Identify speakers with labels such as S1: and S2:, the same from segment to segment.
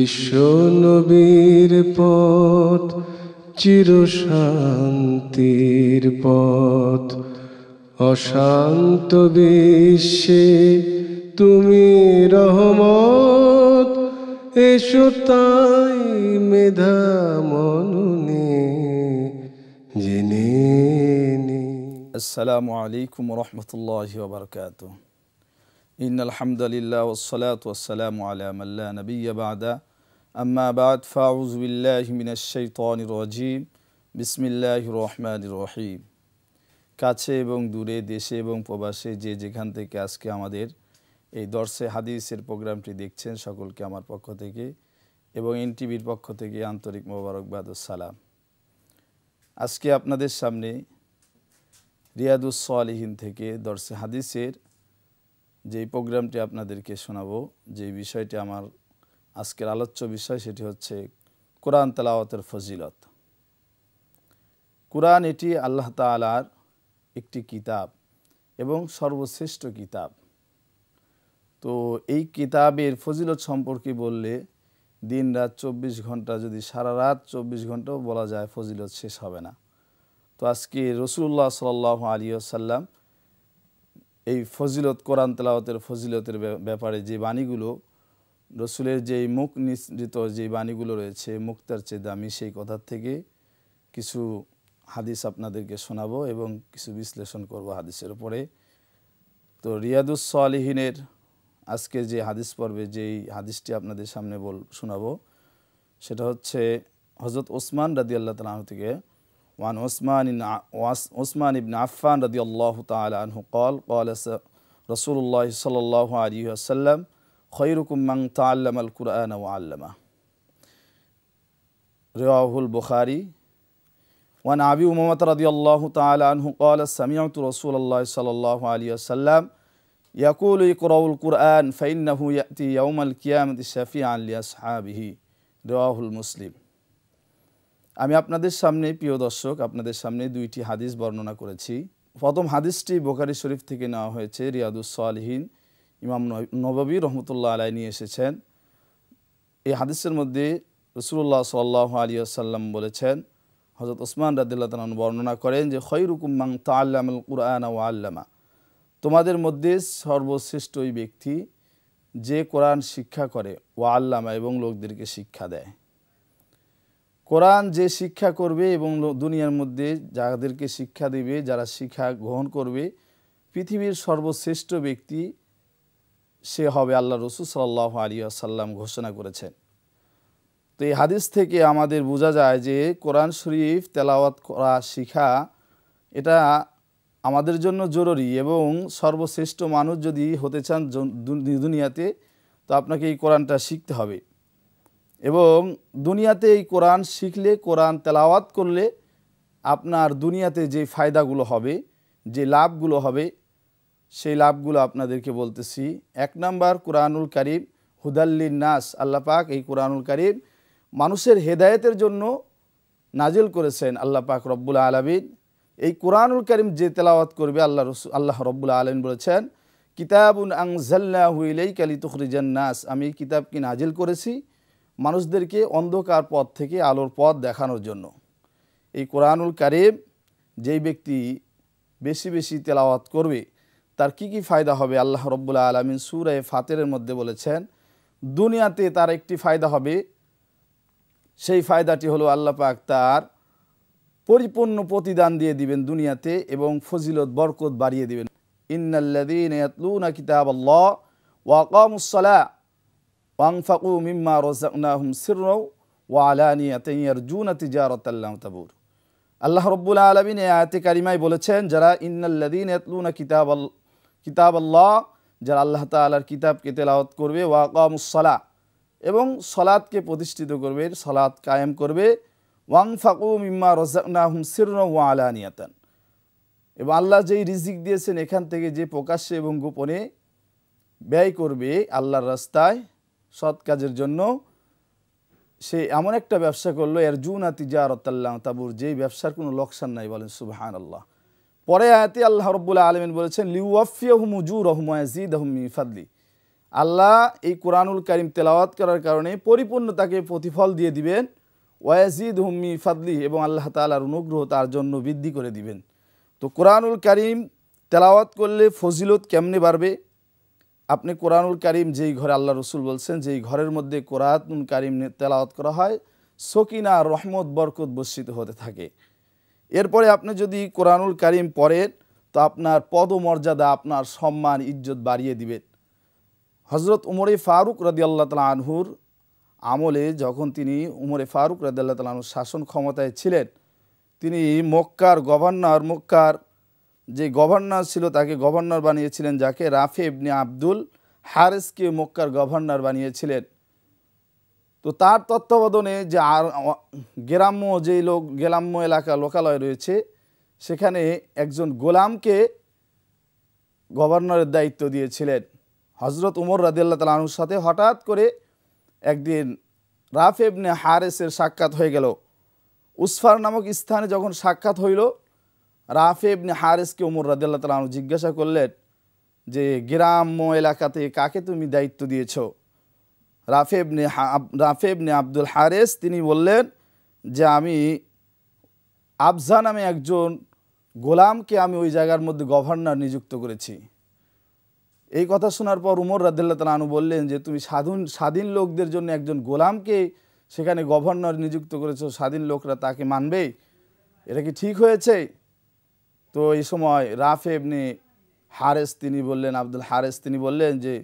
S1: ঈশ্বনবীর পথ চিরশান্তির পথ অশান্ত বিশ্বে তুমি রহমত এসো তাই মেধা মনুনে জেনে আসসালামু আলাইকুম রহমতুল্লাহ বারকাতুহ ইন আলহামদুলিল্লাহ ওসলাত ওসালাম আলামাল্লা নবী বাদা আম্মা বাদ ফাউজবিল্লাহমিনাশাইতনিরজিম বিসমিল্লাহ রহমান রহিম কাছে এবং দূরে দেশে এবং প্রবাসে যে যেখান থেকে আজকে আমাদের এই দর্শে হাদিসের প্রোগ্রামটি দেখছেন সকলকে আমার পক্ষ থেকে এবং এনটিভির পক্ষ থেকে আন্তরিক মোবারকবাদ ও সালাম আজকে আপনাদের সামনে রিয়াদুস আলহীন থেকে দর্শে হাদিসের যে প্রোগ্রামটি আপনাদেরকে শোনাবো যে বিষয়টি আমার আজকের আলোচ্য বিষয় সেটি হচ্ছে কোরআন তালাওয়াতের ফজিলত কোরআন এটি আল্লাহ তালার একটি কিতাব এবং সর্বশ্রেষ্ঠ কিতাব তো এই কিতাবের ফজিলত সম্পর্কে বললে দিন রাত চব্বিশ ঘন্টা যদি সারা রাত চব্বিশ ঘন্টাও বলা যায় ফজিলত শেষ হবে না তো আজকে রসুল্লাহ সাল আলী আসাল্লাম এই ফজিলত কোরআন তেলাওয়াতের ফজিলতের ব্যাপারে যে বাণীগুলো রসুলের যেই মুখ নিসৃত যে বাণীগুলো রয়েছে মুক্তার চেয়ে দামি সেই কথার থেকে কিছু হাদিস আপনাদেরকে শোনাবো এবং কিছু বিশ্লেষণ করব হাদিসের উপরে তো রিয়াদুস আলিহিনের আজকে যে হাদিস পর্বে যেই হাদিসটি আপনাদের সামনে বল শোনাবো সেটা হচ্ছে হজরত ওসমান রাদি আল্লাহ তালাহ থেকে وعن عثمان عثمان بن عفان رضي الله تعالى عنه قال قال رسول الله صلى الله عليه وسلم خيركم من تعلم القرآن وعلمه رواه البخاري وعن أبي أمامة رضي الله تعالى عنه قال سمعت رسول الله صلى الله عليه وسلم يقول اقرأوا القرآن فإنه يأتي يوم القيامة شفيعا لأصحابه رواه المسلم আমি আপনাদের সামনে প্রিয় দর্শক আপনাদের সামনে দুইটি হাদিস বর্ণনা করেছি প্রথম হাদিসটি বোকারি শরীফ থেকে নেওয়া হয়েছে রিয়াদুস আলহীন ইমাম নবাবী রহমতুল্লাহ আলাই নিয়ে এসেছেন এই হাদিসের মধ্যে রসুল্লাহ সাল্লাহ আলী আসাল্লাম বলেছেন হজরত ওসমান রাদিল্লা তালন বর্ণনা করেন যে খৈরুকুম মাং আল্লাম কুরআন ও আল্লামা তোমাদের মধ্যে সর্বশ্রেষ্ঠ ওই ব্যক্তি যে কোরআন শিক্ষা করে ও আল্লামা এবং লোকদেরকে শিক্ষা দেয় কোরআন যে শিক্ষা করবে এবং দুনিয়ার মধ্যে যাদেরকে শিক্ষা দেবে যারা শিক্ষা গ্রহণ করবে পৃথিবীর সর্বশ্রেষ্ঠ ব্যক্তি সে হবে আল্লাহ রসুল সাল্লাহ আলী আসাল্লাম ঘোষণা করেছেন তো এই হাদিস থেকে আমাদের বোঝা যায় যে কোরআন শরীফ তেলাওয়াত করা শিখা এটা আমাদের জন্য জরুরি এবং সর্বশ্রেষ্ঠ মানুষ যদি হতে চান দুনিয়াতে তো আপনাকে এই কোরআনটা শিখতে হবে এবং দুনিয়াতে এই কোরআন শিখলে কোরআন তেলাওয়াত করলে আপনার দুনিয়াতে যে ফায়দাগুলো হবে যে লাভগুলো হবে সেই লাভগুলো আপনাদেরকে বলতেছি এক নাম্বার কোরআনুল করিম হুদাল্লিন নাস আল্লাহ পাক এই কোরআনুল করিম মানুষের হেদায়েতের জন্য নাজিল করেছেন আল্লাহ পাক রব্বুল আলমিন এই কোরআনুল করিম যে তেলাওয়াত করবে আল্লাহ রসু আল্লাহ রব্বুল আলমিন বলেছেন কিতাবুন হুইলেই কালি তুখরিজান নাস আমি এই কিতাবকে নাজিল করেছি মানুষদেরকে অন্ধকার পথ থেকে আলোর পথ দেখানোর জন্য এই কোরআনুল কারিম যেই ব্যক্তি বেশি বেশি তেলাওয়াত করবে তার কি কি ফায়দা হবে আল্লাহ রব্বুল্লাহ আলমিন সুরায় ফাতেরের মধ্যে বলেছেন দুনিয়াতে তার একটি ফায়দা হবে সেই ফায়দাটি হলো আল্লাহ পাক তার পরিপূর্ণ প্রতিদান দিয়ে দিবেন দুনিয়াতে এবং ফজিলত বরকত বাড়িয়ে দিবেন ইন্নাল্লাদিন ইয়াতলুনা কিতাব আল্লাহ ওয়াকামুসসালাহ ওয়াংফাকু মিম্মা রোজাকনাহুম সিরৌ ও আলানিয়াতের জুনাতিজারতাল্লাহ তাবুর আল্লাহ রব্বুল আলমিন এ আয়াতে কারিমাই বলেছেন যারা ইন্নাল্লাদিন এতলুনা কিতাব কিতাব আল্লাহ যারা আল্লাহ তালার কিতাবকে তেলাওয়াত করবে ওয়াকামুসলা এবং সলাদকে প্রতিষ্ঠিত করবে সলাদ কায়েম করবে ওয়াং ফাকু মিম্মা হুম সিরন ওয়া আলানিয়াতান এবং আল্লাহ যেই রিজিক দিয়েছেন এখান থেকে যে প্রকাশ্যে এবং গোপনে ব্যয় করবে আল্লাহর রাস্তায় সৎ কাজের জন্য সে এমন একটা ব্যবসা করলো এর জুনা আল্লাহ তাবুর যেই ব্যবসার কোনো লোকসান নাই বলেন সুবাহান আল্লাহ পরে আয়াতি আল্লাহ রব্বুল্লাহ আলমিন বলেছেন লিউয়াফিয়াহুম জু রহমায়জিদ আহমি ফাদলি আল্লাহ এই কোরআনুল করিম তেলাওয়াত করার কারণে পরিপূর্ণ তাকে প্রতিফল দিয়ে দিবেন ওয়াজিদ হুম্মি ফাদলি এবং আল্লাহ তালার অনুগ্রহ তার জন্য বৃদ্ধি করে দিবেন তো কোরআনুল করিম তেলাওয়াত করলে ফজিলত কেমনে বাড়বে আপনি কোরআনুল করিম যেই ঘরে আল্লাহ রসুল বলছেন যেই ঘরের মধ্যে কোরআনুল কারিম তেলাওয়াত করা হয় সকিনা রহমত বরকত বর্ষিত হতে থাকে এরপরে আপনি যদি কোরআনুল করিম পড়েন তো আপনার পদমর্যাদা আপনার সম্মান ইজ্জত বাড়িয়ে দিবেন হজরত উমরে ফারুক আল্লাহ তালা আনহুর আমলে যখন তিনি উমরে ফারুক রদিয়াল্লা আল্লাহ আনহুর শাসন ক্ষমতায় ছিলেন তিনি মক্কার গভর্নর মক্কার যে গভর্নর ছিল তাকে গভর্নর বানিয়েছিলেন যাকে রাফে ইবনি আব্দুল হারেসকে মক্কার গভর্নর বানিয়েছিলেন তো তার তত্ত্বাবধানে যে আর গ্রাম্য যেই লোক গ্রাম্য এলাকা লোকালয় রয়েছে সেখানে একজন গোলামকে গভর্নরের দায়িত্ব দিয়েছিলেন হজরত উমর রাদিল্লা তালুর সাথে হঠাৎ করে একদিন রাফেবনে হারেসের সাক্ষাৎ হয়ে গেল উসফার নামক স্থানে যখন সাক্ষাৎ হইল রাফে ইবনে হারেসকে উমর রাদিল্লা তালু জিজ্ঞাসা করলেন যে গ্রাম্য এলাকাতে কাকে তুমি দায়িত্ব দিয়েছ রাফে ইবনে রাফে ইবনে আব্দুল হারেস তিনি বললেন যে আমি আফজা নামে একজন গোলামকে আমি ওই জায়গার মধ্যে গভর্নর নিযুক্ত করেছি এই কথা শোনার পর উমর রাদিল্লা তালু বললেন যে তুমি স্বাধীন স্বাধীন লোকদের জন্য একজন গোলামকে সেখানে গভর্নর নিযুক্ত করেছো স্বাধীন লোকরা তাকে মানবে এটা কি ঠিক হয়েছে তো এই সময় রাফে এমনি হারেস তিনি বললেন আব্দুল হারেস তিনি বললেন যে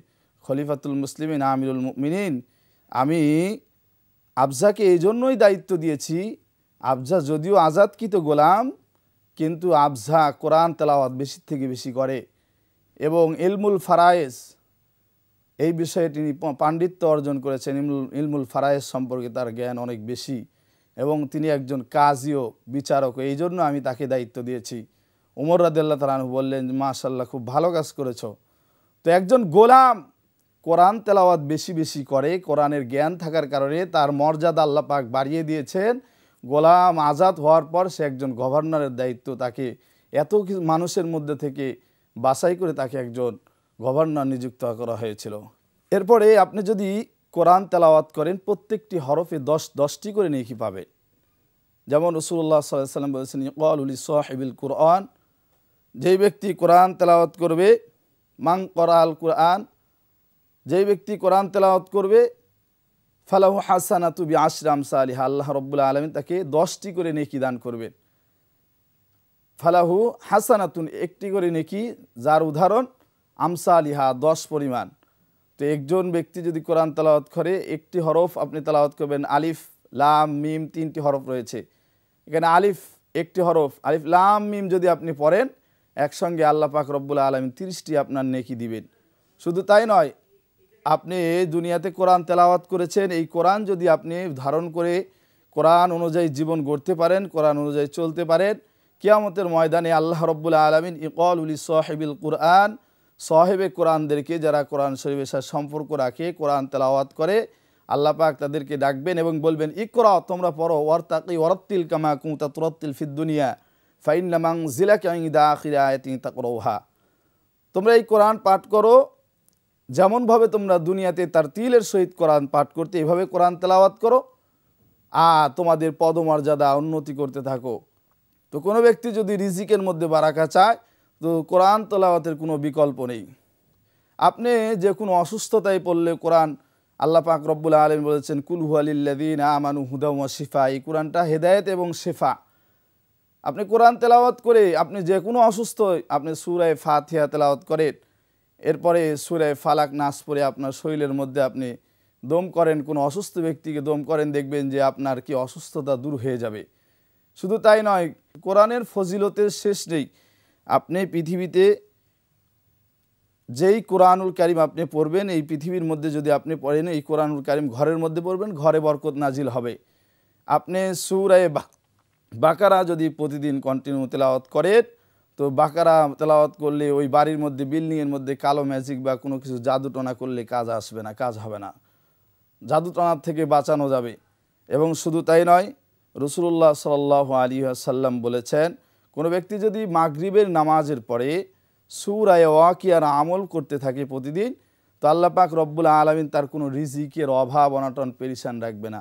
S1: খলিফাতুল মুসলিমিন আমিরুল মিনিন আমি আবজাকে এই জন্যই দায়িত্ব দিয়েছি আবজা যদিও আজাদকৃত গোলাম কিন্তু আবজা কোরআন তেলাওয়াত বেশি থেকে বেশি করে এবং ইলমুল ফারায়েস এই বিষয়ে তিনি পাণ্ডিত্য অর্জন করেছেন ইমুল ইলমুল ফারায়েস সম্পর্কে তার জ্ঞান অনেক বেশি এবং তিনি একজন কাজীয় বিচারক এই জন্য আমি তাকে দায়িত্ব দিয়েছি উমর রাদেল্লা তালানহু বললেন মাশাল্লাহ খুব ভালো কাজ করেছ তো একজন গোলাম কোরআন তেলাওয়াত বেশি বেশি করে কোরআনের জ্ঞান থাকার কারণে তার মর্যাদা আল্লাহ পাক বাড়িয়ে দিয়েছেন গোলাম আজাদ হওয়ার পর সে একজন গভর্নরের দায়িত্ব তাকে এত মানুষের মধ্যে থেকে বাছাই করে তাকে একজন গভর্নর নিযুক্ত করা হয়েছিল এরপরে আপনি যদি কোরআন তেলাওয়াত করেন প্রত্যেকটি হরফে দশ দশটি করে নেকি পাবেন যেমন রসুল্লাহ সাল্লাম বলেছেন ইকলুল সাহেবিল কোরআন যেই ব্যক্তি কোরআন তেলাওয়াত করবে মাং করা আল কোরআন যেই ব্যক্তি কোরআন তেলাওয়াত করবে ফালাহু হাসানা তুবি আশরাম সালিহা আল্লাহ রব্বুল্লা আলমী তাকে দশটি করে নেকি দান করবেন ফালাহু হাসানাতুন একটি করে নেকি যার উদাহরণ আমসা আলিহা দশ পরিমাণ তো একজন ব্যক্তি যদি কোরআন তালাওয়াত করে একটি হরফ আপনি তালাওয়াত করবেন আলিফ লাম মিম তিনটি হরফ রয়েছে এখানে আলিফ একটি হরফ আলিফ লাম মিম যদি আপনি পড়েন একসঙ্গে আল্লাহ পাক রব্বুল আলমী তিরিশটি আপনার নেকি দিবেন শুধু তাই নয় আপনি দুনিয়াতে কোরআন তেলাওয়াত করেছেন এই কোরআন যদি আপনি ধারণ করে কোরআন অনুযায়ী জীবন গড়তে পারেন কোরআন অনুযায়ী চলতে পারেন কিয়ামতের ময়দানে আল্লাহ রব্বুল আলমিন ইকল উলি সাহেবিল কোরআন সাহেবে কোরআনদেরকে যারা কোরআন শরীফের সাথে সম্পর্ক রাখে কোরআন তেলাওয়াত করে আল্লাহ পাক তাদেরকে ডাকবেন এবং বলবেন ইকরা তোমরা পড়ো ওয়ার্তাকি ওয়ারত্তিল কামা কুমতা তুরত্তিল ফিদ্দুনিয়া ফাইনামাং জিলা কাইদা খিরায়তি তাকরৌহা তোমরা এই কোরআন পাঠ করো যেমনভাবে তোমরা দুনিয়াতে তার তিলের সহিত কোরআন পাঠ করতে এভাবে কোরআন তেলাওয়াত করো আ তোমাদের পদমর্যাদা উন্নতি করতে থাকো তো কোনো ব্যক্তি যদি রিজিকের মধ্যে বারাকা চায় তো কোরআন তলাওয়াতের কোনো বিকল্প নেই আপনি যে কোনো অসুস্থতায় পড়লে কোরআন আল্লাহ পাক রব্বুল আলম বলেছেন কুলহু আলিল্লাদিন আমানু হুদা শিফা এই কোরআনটা হেদায়েত এবং শেফা আপনি কোরআন তেলাওয়াত করে আপনি যে কোনো অসুস্থ আপনি সুরায় ফাতিহা তেলাওয়াত করেন এরপরে সুরায় ফালাক নাচ পরে আপনার শরীরের মধ্যে আপনি দম করেন কোনো অসুস্থ ব্যক্তিকে দম করেন দেখবেন যে আপনার কি অসুস্থতা দূর হয়ে যাবে শুধু তাই নয় কোরআনের ফজিলতের শেষ নেই আপনি পৃথিবীতে যেই কোরআনুল কারিম আপনি পড়বেন এই পৃথিবীর মধ্যে যদি আপনি পড়েন এই কোরআনুল কারিম ঘরের মধ্যে পড়বেন ঘরে বরকত নাজিল হবে আপনি সুরায় বাকারা যদি প্রতিদিন কন্টিনিউ তেলাওয়াত করে তো বাকারা তেলাওয়াত করলে ওই বাড়ির মধ্যে বিল্ডিংয়ের মধ্যে কালো ম্যাজিক বা কোনো কিছু জাদুটনা করলে কাজ আসবে না কাজ হবে না জাদুটনার থেকে বাঁচানো যাবে এবং শুধু তাই নয় রসুল্লাহ সাল আলী আসাল্লাম বলেছেন কোনো ব্যক্তি যদি মাগরিবের নামাজের পরে সুরায় ওয়াকিয়ার আমল করতে থাকে প্রতিদিন তো আল্লাপাক রব্বুল আলমিন তার কোনো রিজিকের অভাব অনাটন পেরিশান রাখবে না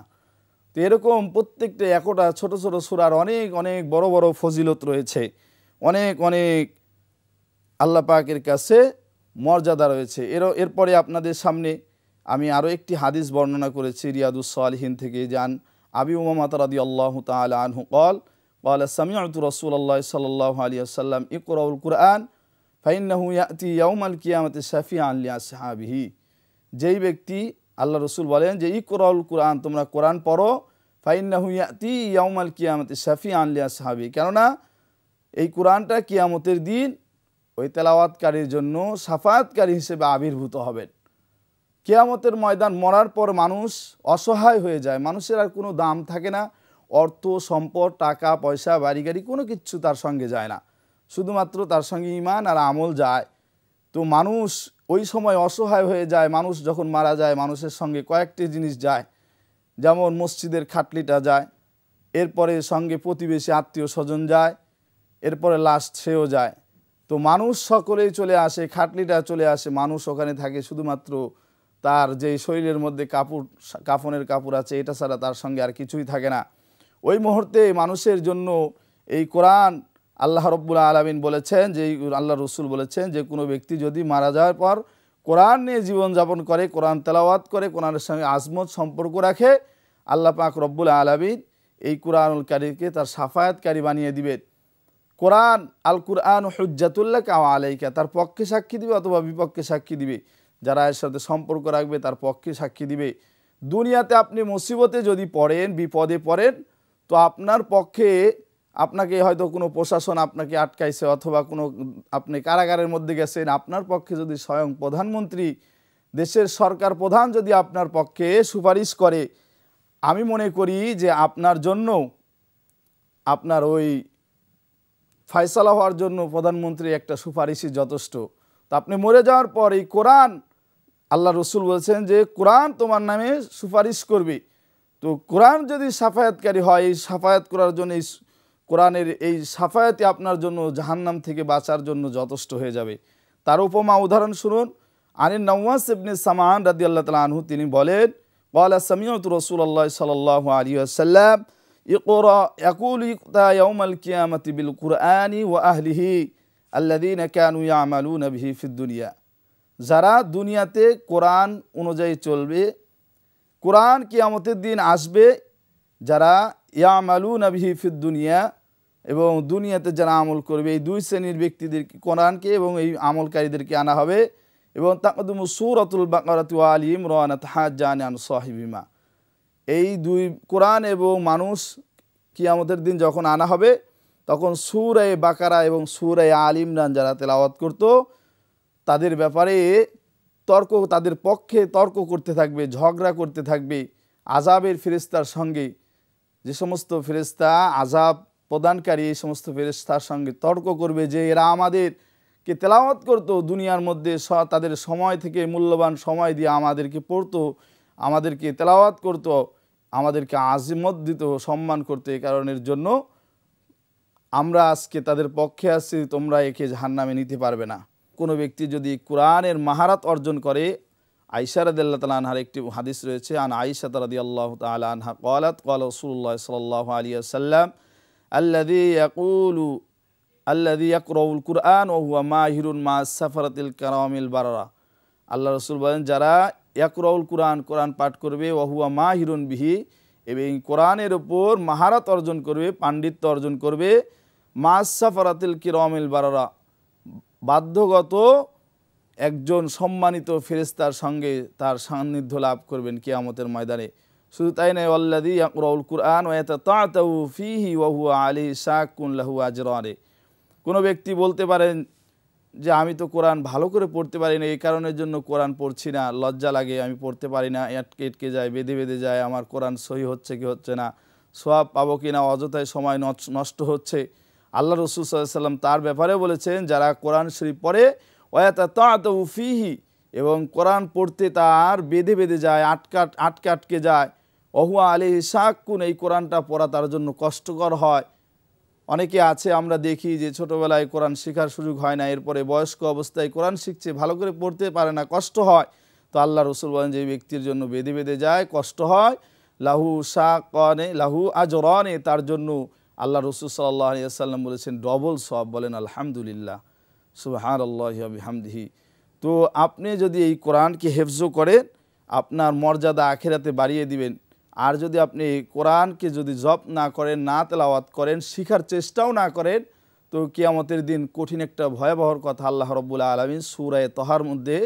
S1: তো এরকম প্রত্যেকটা একটা ছোট ছোট সুরার অনেক অনেক বড় বড় ফজিলত রয়েছে অনেক অনেক আল্লাহ পাকের কাছে মর্যাদা রয়েছে এর এরপরে আপনাদের সামনে আমি আরও একটি হাদিস বর্ণনা করেছি রিয়াদুসালহীন থেকে যান আবি উমামাত রাদি আল্লাহ তাল আনহু কল قال سمعت رسول الله صلى الله عليه وسلم اقرأ القرآن فإنه يأتي يوم القيامة شفيعا যেই ব্যক্তি আল্লাহ রসুল বলেন যে ইকুরাউল কুরআন তোমরা কোরআন পড়ো ফাইন্নাহুয়াতি ইয়ামাল কিয়ামতি শাফি আনলিয়া সাহাবি কেননা এই কোরআনটা কিয়ামতের দিন ওই তেলাওয়াতকারীর জন্য সাফায়াতকারী হিসেবে আবির্ভূত হবেন কেয়ামতের ময়দান মরার পর মানুষ অসহায় হয়ে যায় মানুষের আর কোনো দাম থাকে না অর্থ সম্পদ টাকা পয়সা বাড়ি গাড়ি কোনো কিছু তার সঙ্গে যায় না শুধুমাত্র তার সঙ্গে ইমান আর আমল যায় তো মানুষ ওই সময় অসহায় হয়ে যায় মানুষ যখন মারা যায় মানুষের সঙ্গে কয়েকটি জিনিস যায় যেমন মসজিদের খাটলিটা যায় এরপরে সঙ্গে প্রতিবেশী আত্মীয় স্বজন যায় এরপরে লাস্ট সেও যায় তো মানুষ সকলেই চলে আসে খাটলিটা চলে আসে মানুষ ওখানে থাকে শুধুমাত্র তার যে শরীরের মধ্যে কাপড় কাফনের কাপড় আছে এটা ছাড়া তার সঙ্গে আর কিছুই থাকে না ওই মুহূর্তে মানুষের জন্য এই কোরআন আল্লাহ রব্বুল আলমিন বলেছেন যে আল্লাহ রসুল বলেছেন যে কোনো ব্যক্তি যদি মারা যাওয়ার পর কোরআন নিয়ে জীবনযাপন করে কোরআন তেলাওয়াত করে কোরআনের সঙ্গে আজমত সম্পর্ক রাখে আল্লাহ পাক রব্বুল আলমিন এই কোরআনুল কারীকে তার সাফায়াতকারী বানিয়ে দিবেন কোরআন আল কুরআন হজ্জাতুল্লা কাউ আলাইকা তার পক্ষে সাক্ষী দিবে অথবা বিপক্ষে সাক্ষী দিবে যারা এর সাথে সম্পর্ক রাখবে তার পক্ষে সাক্ষী দিবে দুনিয়াতে আপনি মুসিবতে যদি পড়েন বিপদে পড়েন তো আপনার পক্ষে আপনাকে হয়তো কোনো প্রশাসন আপনাকে আটকাইছে অথবা কোনো আপনি কারাগারের মধ্যে গেছেন আপনার পক্ষে যদি স্বয়ং প্রধানমন্ত্রী দেশের সরকার প্রধান যদি আপনার পক্ষে সুপারিশ করে আমি মনে করি যে আপনার জন্য আপনার ওই ফয়সলা হওয়ার জন্য প্রধানমন্ত্রী একটা সুপারিশই যথেষ্ট তো আপনি মরে যাওয়ার পর এই কোরআন আল্লাহ রসুল বলছেন যে কোরআন তোমার নামে সুপারিশ করবে তো কোরআন যদি সাফায়াতকারী হয় এই সাফায়াত করার জন্য এই কোরআনের এই সাফায়াতে আপনার জন্য জাহান্নাম থেকে বাঁচার জন্য যথেষ্ট হয়ে যাবে তার উপমা উদাহরণ শুনুন আনি নওয়াজ ইবনে সামান রাদি আল্লাহ তালা আনহু তিনি বলেন বলা সামিয়ত রসুল্লাহ সাল্লাহ আলী আসাল্লাম ইকোর একুল ইকতা ইয়াউমাল কিয়ামতি বিল কুরআনি ওয়া আহলিহি আল্লাযীনা কানু ইয়ামালুনা বিহি ফিদ দুনিয়া যারা দুনিয়াতে কোরআন অনুযায়ী চলবে কোরআন কিয়ামতের দিন আসবে যারা ইয়ামালুনা বিহি ফিদ দুনিয়া এবং দুনিয়াতে যারা আমল করবে এই দুই শ্রেণীর ব্যক্তিদের কোরআনকে এবং এই আমলকারীদেরকে আনা হবে এবং তাকদুম সুরতুল বাকরাত আলী ইমরান হাজান সাহিবিমা এই দুই কোরআন এবং মানুষ কি আমাদের দিন যখন আনা হবে তখন সুরায় বাকারা এবং সুরায় আল রান যারা তেলাওয়াত করত তাদের ব্যাপারে তর্ক তাদের পক্ষে তর্ক করতে থাকবে ঝগড়া করতে থাকবে আজাবের ফেরিস্তার সঙ্গে যে সমস্ত ফেরিস্তা আজাব প্রদানকারী এই সমস্ত তার সঙ্গে তর্ক করবে যে এরা আমাদের কে তেলাওয়াত করতো দুনিয়ার মধ্যে স তাদের সময় থেকে মূল্যবান সময় দিয়ে আমাদেরকে পড়তো আমাদেরকে তেলাওয়াত করতো আমাদেরকে আজমত দিত সম্মান করতে এ কারণের জন্য আমরা আজকে তাদের পক্ষে আসছি তোমরা একে নামে নিতে পারবে না কোনো ব্যক্তি যদি কোরআনের মাহারাত অর্জন করে আইসারদুল্লাহ তালা আনহার একটি হাদিস রয়েছে আন আইসা তালাদি আল্লাহ তাল আনহা কলাত কলসুল্লাহ রসুল্লাহ সাল্লাহ আলিয়া সাল্লাম আল্লাদি ইয়াকুলু আল্লাদি ইয়াকরউল কুরআন ও হুয়া মাহিরুন মা সাফারাতিল কারামিল বারারা আল্লাহ রসুল বলেন যারা ইয়াকুরাউল কুরআন কোরআন পাঠ করবে ও হুয়া মাহিরুন বিহি এবং কোরআনের ওপর মাহারাত অর্জন করবে পাণ্ডিত্য অর্জন করবে মা সাফারাতিল কিরমিল বারারা বাধ্যগত একজন সম্মানিত ফেরেস্তার সঙ্গে তার সান্নিধ্য লাভ করবেন কিয়ামতের ময়দানে শুধু তাই নয় আল্লাদি ইয়াকুরাউল কুরআন ফি হি ফিহি আলি আলী কুন লাহু আজরারে কোনো ব্যক্তি বলতে পারেন যে আমি তো কোরআন ভালো করে পড়তে পারি না এই কারণের জন্য কোরআন পড়ছি না লজ্জা লাগে আমি পড়তে পারি না আটকে এটকে যায় বেঁধে বেঁধে যায় আমার কোরআন সহি হচ্ছে কি হচ্ছে না সোয়াব পাবো কি না অযথায় সময় নষ্ট হচ্ছে আল্লাহ রসুল সাল্লাম তার ব্যাপারে বলেছেন যারা কোরআন শরীফ পড়ে ওয়াত ফি ফিহি এবং কোরআন পড়তে তার বেঁধে বেঁধে যায় আটকা আটকে আটকে যায় অহুয়া আলি কোন এই কোরআনটা পড়া তার জন্য কষ্টকর হয় অনেকে আছে আমরা দেখি যে ছোটোবেলায় কোরআন শেখার সুযোগ হয় না এরপরে বয়স্ক অবস্থায় কোরআন শিখছে ভালো করে পড়তে পারে না কষ্ট হয় তো আল্লাহ রসুল বলেন যে ব্যক্তির জন্য বেঁধে বেঁধে যায় কষ্ট হয় লাহু শাকনে লাহু আজরনে তার জন্য আল্লাহ রসুল সাল্লাহ আলিয়াল্লাম বলেছেন ডবল সব বলেন আলহামদুলিল্লাহ সুবাহান আল্লাহামদিহি তো আপনি যদি এই কোরআনকে হেফজো করেন আপনার মর্যাদা আখেরাতে বাড়িয়ে দিবেন আর যদি আপনি কোরআনকে যদি জপ না করেন না তেলাওয়াত করেন শিখার চেষ্টাও না করেন তো কিয়ামতের দিন কঠিন একটা ভয়াবহর কথা আল্লাহ রব্বুল্লা আলমিন সুরায় তহার মধ্যে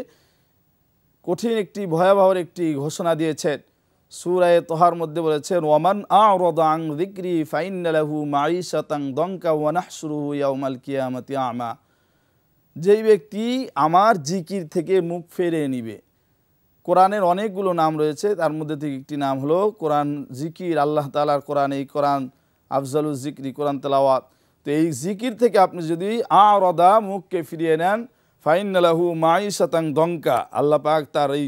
S1: কঠিন একটি ভয়াবহর একটি ঘোষণা দিয়েছেন সুরায় তোহার মধ্যে বলেছেন ওয়ামান আং দিক্রি ফাইনালাহু মাই শতাং দঙ্কা শুরু ইয়াউমাল কিয়ামতি আমা যেই ব্যক্তি আমার জিকির থেকে মুখ ফেরে নিবে কোরআনের অনেকগুলো নাম রয়েছে তার মধ্যে থেকে একটি নাম হলো কোরআন জিকির আল্লাহ তালার কোরআন এই কোরআন আফজালুল জিকির কোরআন তেলাওয়াত তো এই জিকির থেকে আপনি যদি আ রদা মুখকে ফিরিয়ে নেন ফাইনালাহু মাই শতাং দঙ্কা আল্লাহ পাক তার এই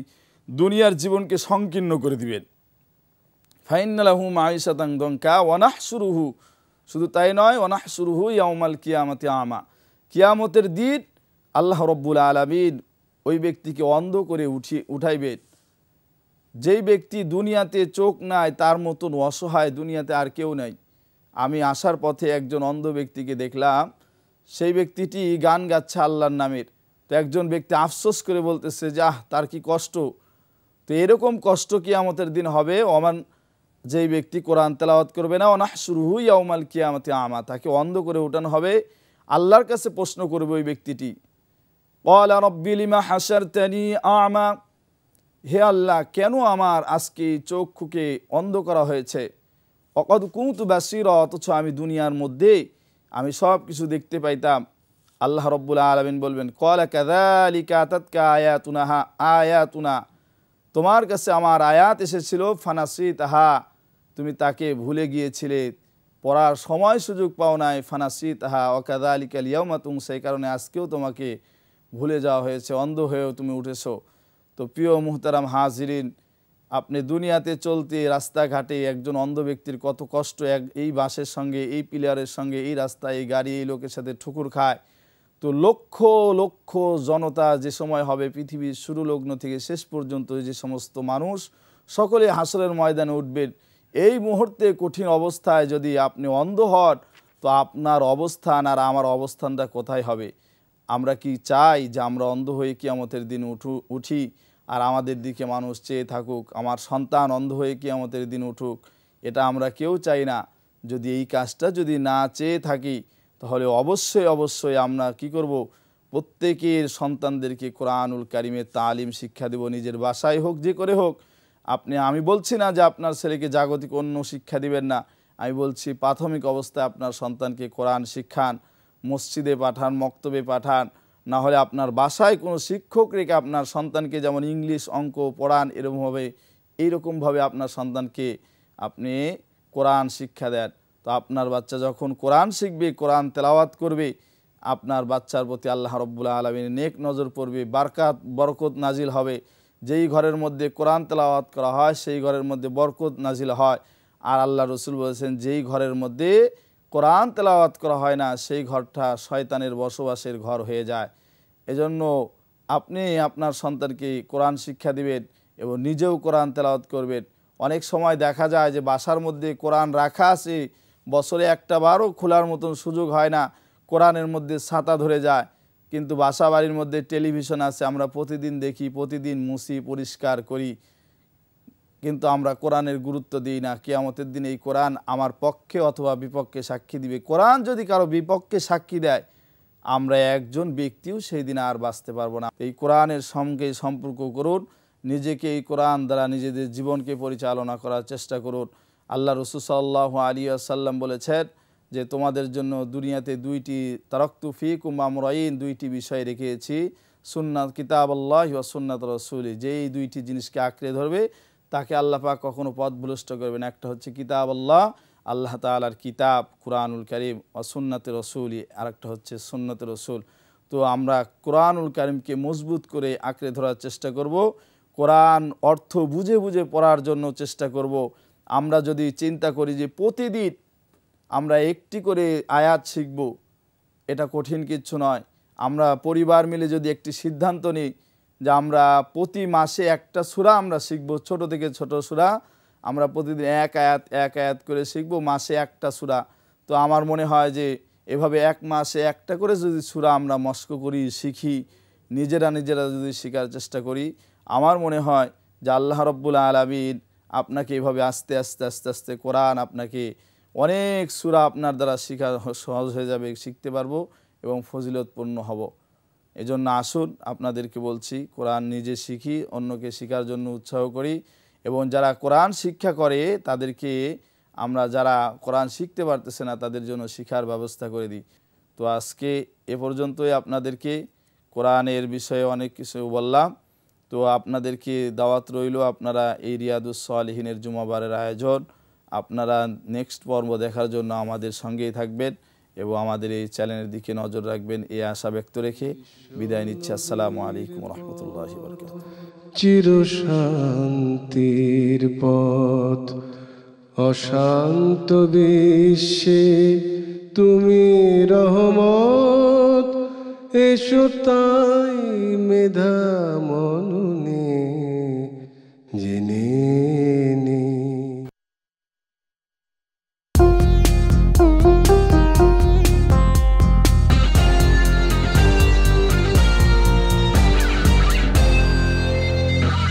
S1: দুনিয়ার জীবনকে সংকীর্ণ করে দিবেন ফাইনালাহু মাই শতাং দঙ্কা অনাহ সুরুহু শুধু তাই নয় অনাহ সুরুহু ইয়ামাল কিয়ামতি আমা কিয়ামতের দিন আল্লাহ রব্বুল আলমিন ওই ব্যক্তিকে অন্ধ করে উঠিয়ে উঠাইবে যেই ব্যক্তি দুনিয়াতে চোখ নাই তার মতন অসহায় দুনিয়াতে আর কেউ নাই আমি আসার পথে একজন অন্ধ ব্যক্তিকে দেখলাম সেই ব্যক্তিটি গান গাচ্ছে আল্লাহর নামের তো একজন ব্যক্তি আফসোস করে বলতেছে যাহ তার কি কষ্ট তো এরকম কষ্ট কি আমাদের দিন হবে অমান যেই ব্যক্তি কোরআন তেলাওয়াত করবে না অনাহ শুরুহু ইয়াউমাল কিয়ামতে আমা তাকে অন্ধ করে উঠানো হবে আল্লাহর কাছে প্রশ্ন করবে ওই ব্যক্তিটি قال رب لما حشرتني أعمى হে আল্লাহ কেন আমার আজকে চক্ষুকে অন্ধ করা হয়েছে অকদ কুঁত বাসির অথচ আমি দুনিয়ার মধ্যে আমি সব কিছু দেখতে পাইতাম আল্লাহ রব্বুল্লা আলমিন বলবেন কলা কাদালিকা আয়া তুনা হা তুনা তোমার কাছে আমার আয়াত এসেছিল ফানাসি তাহা তুমি তাকে ভুলে গিয়েছিলে পড়ার সময় সুযোগ পাও নাই ফানাসি তাহা অকাদালিকা লিয়াও মাতুং সেই কারণে আজকেও তোমাকে ভুলে যাওয়া হয়েছে অন্ধ হয়েও তুমি উঠেছো তো প্রিয় মুহতারাম হাজিরিন আপনি দুনিয়াতে চলতে রাস্তাঘাটে একজন অন্ধ ব্যক্তির কত কষ্ট এক এই বাসের সঙ্গে এই পিলারের সঙ্গে এই রাস্তায় এই গাড়ি এই লোকের সাথে ঠুকুর খায় তো লক্ষ লক্ষ জনতা যে সময় হবে পৃথিবীর শুরু লগ্ন থেকে শেষ পর্যন্ত যে সমস্ত মানুষ সকলে হাসলের ময়দানে উঠবেন এই মুহূর্তে কঠিন অবস্থায় যদি আপনি অন্ধ হন তো আপনার অবস্থান আর আমার অবস্থানটা কোথায় হবে আমরা কি চাই যে আমরা অন্ধ হয়ে কিয়ামতের দিন উঠু উঠি আর আমাদের দিকে মানুষ চেয়ে থাকুক আমার সন্তান অন্ধ হয়ে কিয়ামতের দিন উঠুক এটা আমরা কেউ চাই না যদি এই কাজটা যদি না চেয়ে থাকি তাহলে অবশ্যই অবশ্যই আমরা কি করব প্রত্যেকের সন্তানদেরকে কোরআনুল কারিমের তালিম শিক্ষা দেব নিজের বাসায় হোক যে করে হোক আপনি আমি বলছি না যে আপনার ছেলেকে জাগতিক অন্য শিক্ষা দিবেন না আমি বলছি প্রাথমিক অবস্থায় আপনার সন্তানকে কোরআন শিক্ষান মসজিদে পাঠান মক্তবে পাঠান না হলে আপনার বাসায় কোনো শিক্ষক রেখে আপনার সন্তানকে যেমন ইংলিশ অঙ্ক পড়ান এরকমভাবে এইরকমভাবে আপনার সন্তানকে আপনি কোরআন শিক্ষা দেন তো আপনার বাচ্চা যখন কোরআন শিখবে কোরআন তেলাওয়াত করবে আপনার বাচ্চার প্রতি আল্লাহ রব্বুল্লাহ আলমিন নেক নজর পড়বে বারকাত বরকত নাজিল হবে যেই ঘরের মধ্যে কোরআন তেলাওয়াত করা হয় সেই ঘরের মধ্যে বরকত নাজিল হয় আর আল্লাহ রসুল বলেছেন যেই ঘরের মধ্যে কোরআন তেলাওয়াত করা হয় না সেই ঘরটা শয়তানের বসবাসের ঘর হয়ে যায় এজন্য আপনি আপনার সন্তানকে কোরআন শিক্ষা দিবেন এবং নিজেও কোরআন তেলাওয়াত করবেন অনেক সময় দেখা যায় যে বাসার মধ্যে কোরআন রাখা আছে বছরে একটা বারও খোলার মতন সুযোগ হয় না কোরআনের মধ্যে ছাতা ধরে যায় কিন্তু বাসা বাড়ির মধ্যে টেলিভিশন আছে আমরা প্রতিদিন দেখি প্রতিদিন মুছি পরিষ্কার করি কিন্তু আমরা কোরআনের গুরুত্ব দিই না কিয়ামতের দিন এই কোরআন আমার পক্ষে অথবা বিপক্ষে সাক্ষী দিবে কোরআন যদি কারো বিপক্ষে সাক্ষী দেয় আমরা একজন ব্যক্তিও সেই দিন আর বাঁচতে পারবো না এই কোরআনের সঙ্গে সম্পর্ক করুন নিজেকে এই কোরআন দ্বারা নিজেদের জীবনকে পরিচালনা করার চেষ্টা করুন আল্লাহ রসুসাল্লাহ আলী আসাল্লাম বলেছেন যে তোমাদের জন্য দুনিয়াতে দুইটি তারক্তু ফি কুমামরাইন দুইটি বিষয় রেখেছি সুন্নাত কিতাব আল্লাহ সুন্নাত রসুলি যে এই দুইটি জিনিসকে আঁকড়ে ধরবে তাকে আল্লাহ পথ ভুলষ্ট করবে করবেন একটা হচ্ছে কিতাব আল্লাহ আল্লাহ তালার কিতাব কুরআনুল করিম সুন্নাতে রসুলই আর একটা হচ্ছে সুন্নতের রসুল তো আমরা কোরআনুল করিমকে মজবুত করে আঁকড়ে ধরার চেষ্টা করব কোরআন অর্থ বুঝে বুঝে পড়ার জন্য চেষ্টা করব আমরা যদি চিন্তা করি যে প্রতিদিন আমরা একটি করে আয়াত শিখব এটা কঠিন কিছু নয় আমরা পরিবার মিলে যদি একটি সিদ্ধান্ত নিই যে আমরা প্রতি মাসে একটা সুরা আমরা শিখব ছোট থেকে ছোট সুরা আমরা প্রতিদিন এক আয়াত এক আয়াত করে শিখব মাসে একটা সুরা তো আমার মনে হয় যে এভাবে এক মাসে একটা করে যদি সুরা আমরা মস্ক করি শিখি নিজেরা নিজেরা যদি শেখার চেষ্টা করি আমার মনে হয় যে আল্লাহ রব্বুল আলমিন আপনাকে এভাবে আস্তে আস্তে আস্তে আস্তে কোরআন আপনাকে অনেক সুরা আপনার দ্বারা শিখা সহজ হয়ে যাবে শিখতে পারবো এবং ফজিলতপূর্ণ হব এজন্য আসুন আপনাদেরকে বলছি কোরআন নিজে শিখি অন্যকে শেখার জন্য উৎসাহ করি এবং যারা কোরআন শিক্ষা করে তাদেরকে আমরা যারা কোরআন শিখতে পারতেছে না তাদের জন্য শিখার ব্যবস্থা করে দিই তো আজকে এ পর্যন্তই আপনাদেরকে কোরআনের বিষয়ে অনেক কিছু বললাম তো আপনাদেরকে দাওয়াত রইল আপনারা এই রিয়াদুসলিহিনের জুমাবারের আয়োজন আপনারা নেক্সট পর্ব দেখার জন্য আমাদের সঙ্গেই থাকবেন এবং আমাদের এই চ্যানেলের দিকে নজর রাখবেন এই আশা ব্যক্ত রেখে বিদায় নিচ্ছে আসসালামু আলাইকুম রহমতুল্লাহ চিরশান্তির পথ অশান্ত বিশ্বে তুমি রহমত এসো তাই মেধা মনু